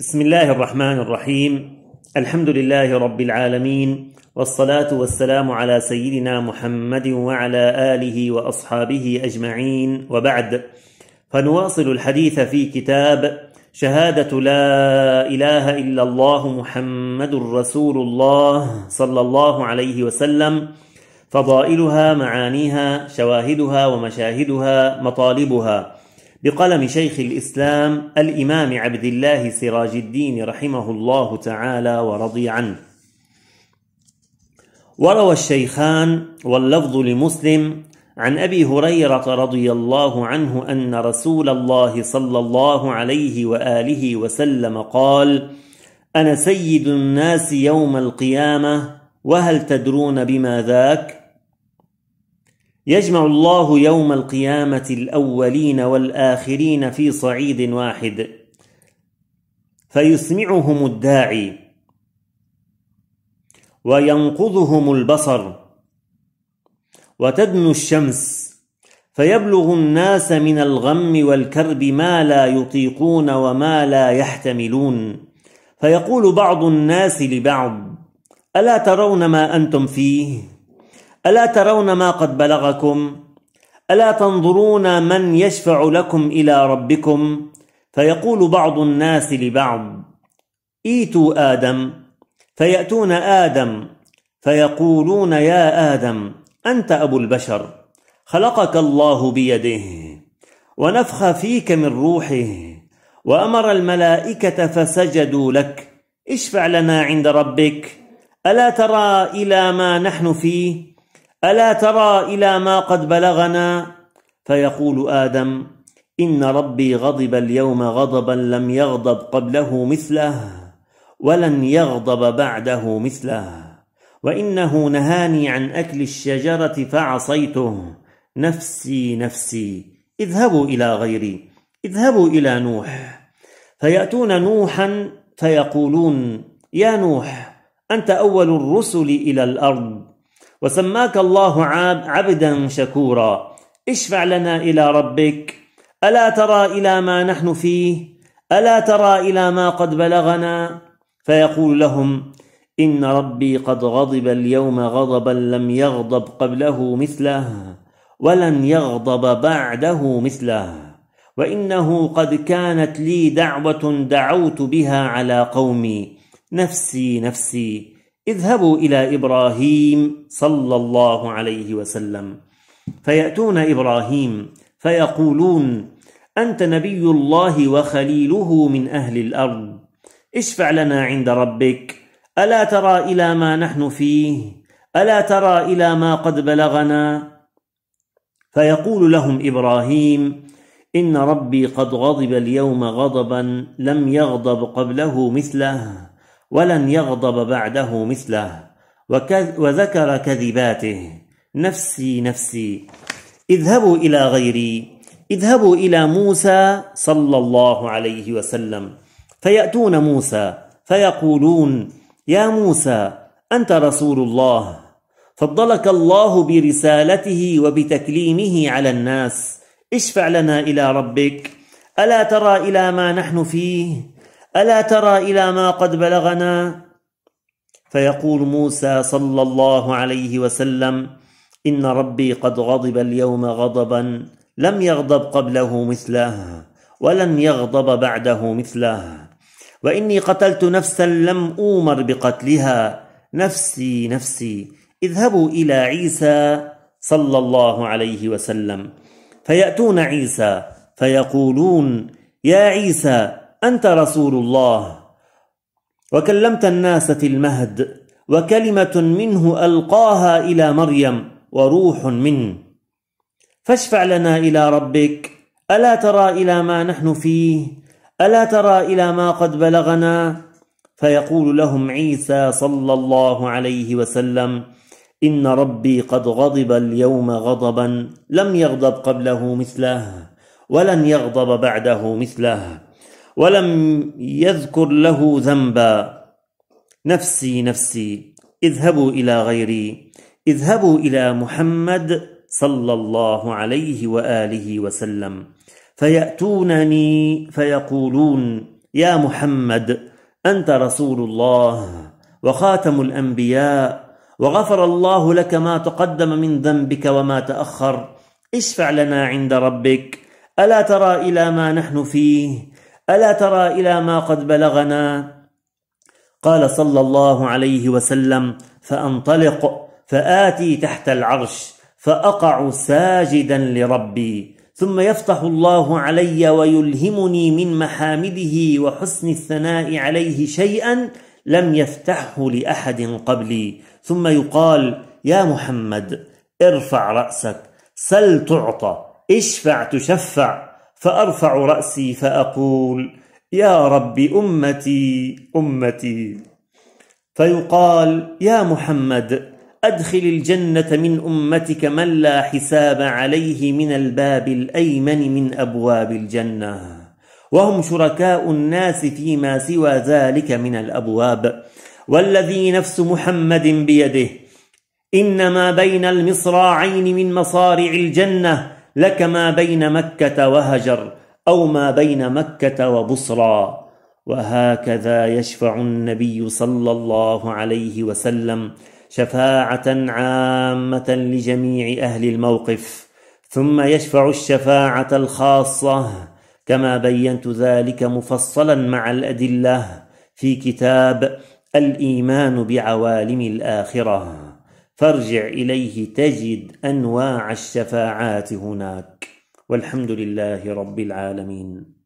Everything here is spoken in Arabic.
بسم الله الرحمن الرحيم الحمد لله رب العالمين والصلاة والسلام على سيدنا محمد وعلى آله وأصحابه أجمعين وبعد فنواصل الحديث في كتاب شهادة لا إله إلا الله محمد رسول الله صلى الله عليه وسلم فضائلها معانيها شواهدها ومشاهدها مطالبها بقلم شيخ الاسلام الامام عبد الله سراج الدين رحمه الله تعالى ورضي عنه وروى الشيخان واللفظ لمسلم عن ابي هريره رضي الله عنه ان رسول الله صلى الله عليه واله وسلم قال انا سيد الناس يوم القيامه وهل تدرون بما ذاك يجمع الله يوم القيامه الاولين والاخرين في صعيد واحد فيسمعهم الداعي وينقضهم البصر وتدنو الشمس فيبلغ الناس من الغم والكرب ما لا يطيقون وما لا يحتملون فيقول بعض الناس لبعض الا ترون ما انتم فيه ألا ترون ما قد بلغكم ألا تنظرون من يشفع لكم إلى ربكم فيقول بعض الناس لبعض ايتوا آدم فيأتون آدم فيقولون يا آدم أنت أبو البشر خلقك الله بيده ونفخ فيك من روحه وأمر الملائكة فسجدوا لك اشفع لنا عند ربك ألا ترى إلى ما نحن فيه ألا ترى إلى ما قد بلغنا فيقول آدم إن ربي غضب اليوم غضبا لم يغضب قبله مثله ولن يغضب بعده مثله وإنه نهاني عن أكل الشجرة فعصيته نفسي نفسي اذهبوا إلى غيري اذهبوا إلى نوح فيأتون نوحا فيقولون يا نوح أنت أول الرسل إلى الأرض وسماك الله عبدا شكورا اشفع لنا إلى ربك ألا ترى إلى ما نحن فيه ألا ترى إلى ما قد بلغنا فيقول لهم إن ربي قد غضب اليوم غضبا لم يغضب قبله مثله ولن يغضب بعده مثله وإنه قد كانت لي دعوة دعوت بها على قومي نفسي نفسي اذهبوا إلى إبراهيم صلى الله عليه وسلم فيأتون إبراهيم فيقولون أنت نبي الله وخليله من أهل الأرض اشفع لنا عند ربك ألا ترى إلى ما نحن فيه ألا ترى إلى ما قد بلغنا فيقول لهم إبراهيم إن ربي قد غضب اليوم غضبا لم يغضب قبله مثله ولن يغضب بعده مثله وذكر كذباته نفسي نفسي اذهبوا الى غيري اذهبوا الى موسى صلى الله عليه وسلم فياتون موسى فيقولون يا موسى انت رسول الله فضلك الله برسالته وبتكليمه على الناس اشفع لنا الى ربك الا ترى الى ما نحن فيه الا ترى الى ما قد بلغنا فيقول موسى صلى الله عليه وسلم ان ربي قد غضب اليوم غضبا لم يغضب قبله مثله ولن يغضب بعده مثله واني قتلت نفسا لم اومر بقتلها نفسي نفسي اذهبوا الى عيسى صلى الله عليه وسلم فياتون عيسى فيقولون يا عيسى أنت رسول الله وكلمت الناس في المهد وكلمة منه ألقاها إلى مريم وروح منه فاشفع لنا إلى ربك ألا ترى إلى ما نحن فيه ألا ترى إلى ما قد بلغنا فيقول لهم عيسى صلى الله عليه وسلم إن ربي قد غضب اليوم غضبا لم يغضب قبله مثله ولن يغضب بعده مثله ولم يذكر له ذنبا نفسي نفسي اذهبوا إلى غيري اذهبوا إلى محمد صلى الله عليه وآله وسلم فيأتونني فيقولون يا محمد أنت رسول الله وخاتم الأنبياء وغفر الله لك ما تقدم من ذنبك وما تأخر اشفع لنا عند ربك ألا ترى إلى ما نحن فيه الا ترى الى ما قد بلغنا قال صلى الله عليه وسلم فانطلق فاتي تحت العرش فاقع ساجدا لربي ثم يفتح الله علي ويلهمني من محامده وحسن الثناء عليه شيئا لم يفتحه لاحد قبلي ثم يقال يا محمد ارفع راسك سل تعطى اشفع تشفع فأرفع رأسي فأقول يا رب أمتي أمتي فيقال يا محمد أدخل الجنة من أمتك من لا حساب عليه من الباب الأيمن من أبواب الجنة وهم شركاء الناس فيما سوى ذلك من الأبواب والذي نفس محمد بيده إنما بين المصراعين من مصارع الجنة لك ما بين مكة وهجر أو ما بين مكة وبصرى وهكذا يشفع النبي صلى الله عليه وسلم شفاعة عامة لجميع أهل الموقف ثم يشفع الشفاعة الخاصة كما بينت ذلك مفصلا مع الأدلة في كتاب الإيمان بعوالم الآخرة فارجع اليه تجد انواع الشفاعات هناك والحمد لله رب العالمين